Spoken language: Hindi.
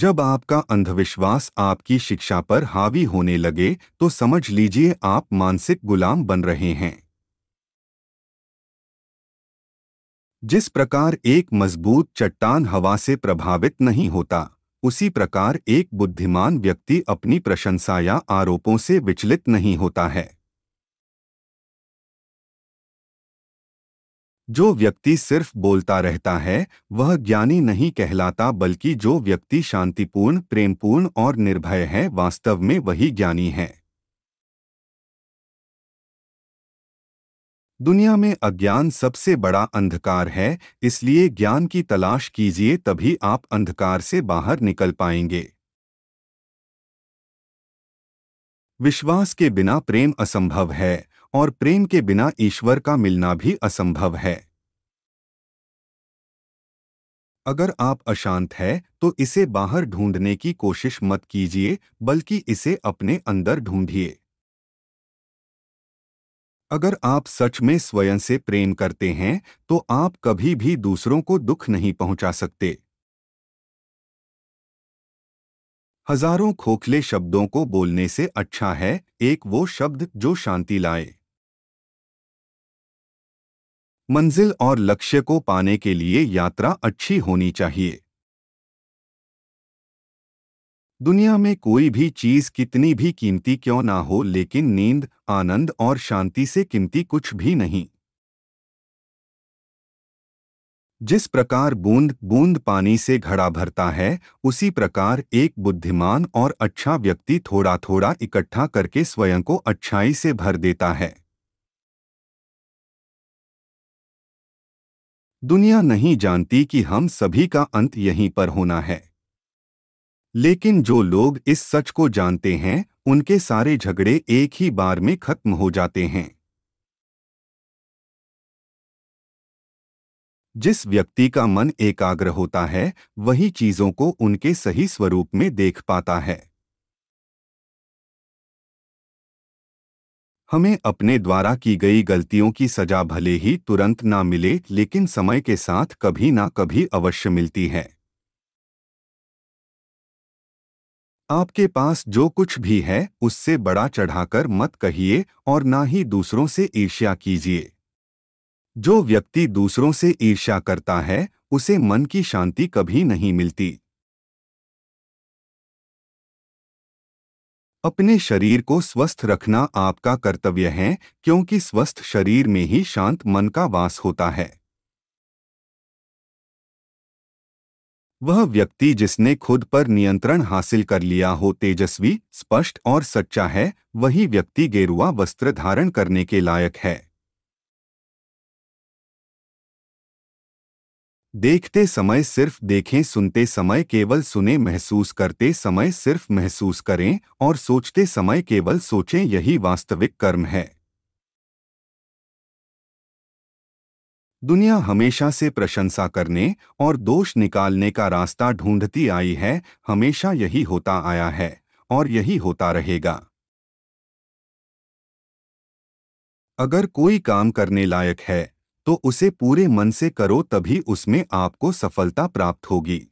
जब आपका अंधविश्वास आपकी शिक्षा पर हावी होने लगे तो समझ लीजिए आप मानसिक गुलाम बन रहे हैं जिस प्रकार एक मजबूत चट्टान हवा से प्रभावित नहीं होता उसी प्रकार एक बुद्धिमान व्यक्ति अपनी प्रशंसा या आरोपों से विचलित नहीं होता है जो व्यक्ति सिर्फ बोलता रहता है वह ज्ञानी नहीं कहलाता बल्कि जो व्यक्ति शांतिपूर्ण प्रेमपूर्ण और निर्भय है वास्तव में वही ज्ञानी है दुनिया में अज्ञान सबसे बड़ा अंधकार है इसलिए ज्ञान की तलाश कीजिए तभी आप अंधकार से बाहर निकल पाएंगे विश्वास के बिना प्रेम असंभव है और प्रेम के बिना ईश्वर का मिलना भी असंभव है अगर आप अशांत है तो इसे बाहर ढूंढने की कोशिश मत कीजिए बल्कि इसे अपने अंदर ढूंढिए अगर आप सच में स्वयं से प्रेम करते हैं तो आप कभी भी दूसरों को दुख नहीं पहुंचा सकते हजारों खोखले शब्दों को बोलने से अच्छा है एक वो शब्द जो शांति लाए मंजिल और लक्ष्य को पाने के लिए यात्रा अच्छी होनी चाहिए दुनिया में कोई भी चीज कितनी भी कीमती क्यों ना हो लेकिन नींद आनंद और शांति से कीमती कुछ भी नहीं जिस प्रकार बूंद बूंद पानी से घड़ा भरता है उसी प्रकार एक बुद्धिमान और अच्छा व्यक्ति थोड़ा थोड़ा इकट्ठा करके स्वयं को अच्छाई से भर देता है दुनिया नहीं जानती कि हम सभी का अंत यहीं पर होना है लेकिन जो लोग इस सच को जानते हैं उनके सारे झगड़े एक ही बार में खत्म हो जाते हैं जिस व्यक्ति का मन एकाग्र होता है वही चीजों को उनके सही स्वरूप में देख पाता है हमें अपने द्वारा की गई गलतियों की सजा भले ही तुरंत ना मिले लेकिन समय के साथ कभी ना कभी अवश्य मिलती है आपके पास जो कुछ भी है उससे बड़ा चढ़ाकर मत कहिए और ना ही दूसरों से ईर्ष्या कीजिए जो व्यक्ति दूसरों से ईर्ष्या करता है उसे मन की शांति कभी नहीं मिलती अपने शरीर को स्वस्थ रखना आपका कर्तव्य है क्योंकि स्वस्थ शरीर में ही शांत मन का वास होता है वह व्यक्ति जिसने खुद पर नियंत्रण हासिल कर लिया हो तेजस्वी स्पष्ट और सच्चा है वही व्यक्ति गेरुआ वस्त्र धारण करने के लायक है देखते समय सिर्फ देखें सुनते समय केवल सुने महसूस करते समय सिर्फ महसूस करें और सोचते समय केवल सोचें यही वास्तविक कर्म है दुनिया हमेशा से प्रशंसा करने और दोष निकालने का रास्ता ढूंढती आई है हमेशा यही होता आया है और यही होता रहेगा अगर कोई काम करने लायक है तो उसे पूरे मन से करो तभी उसमें आपको सफलता प्राप्त होगी